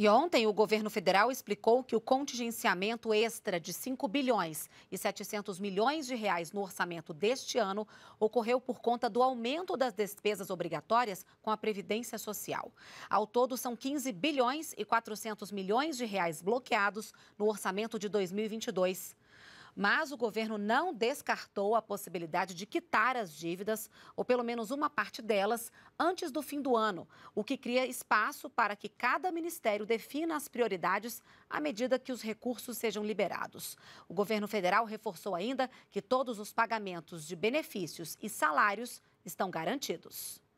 E ontem o governo federal explicou que o contingenciamento extra de 5 bilhões e 700 milhões de reais no orçamento deste ano ocorreu por conta do aumento das despesas obrigatórias com a previdência social. Ao todo são 15 bilhões e 400 milhões de reais bloqueados no orçamento de 2022 mas o governo não descartou a possibilidade de quitar as dívidas, ou pelo menos uma parte delas, antes do fim do ano, o que cria espaço para que cada ministério defina as prioridades à medida que os recursos sejam liberados. O governo federal reforçou ainda que todos os pagamentos de benefícios e salários estão garantidos.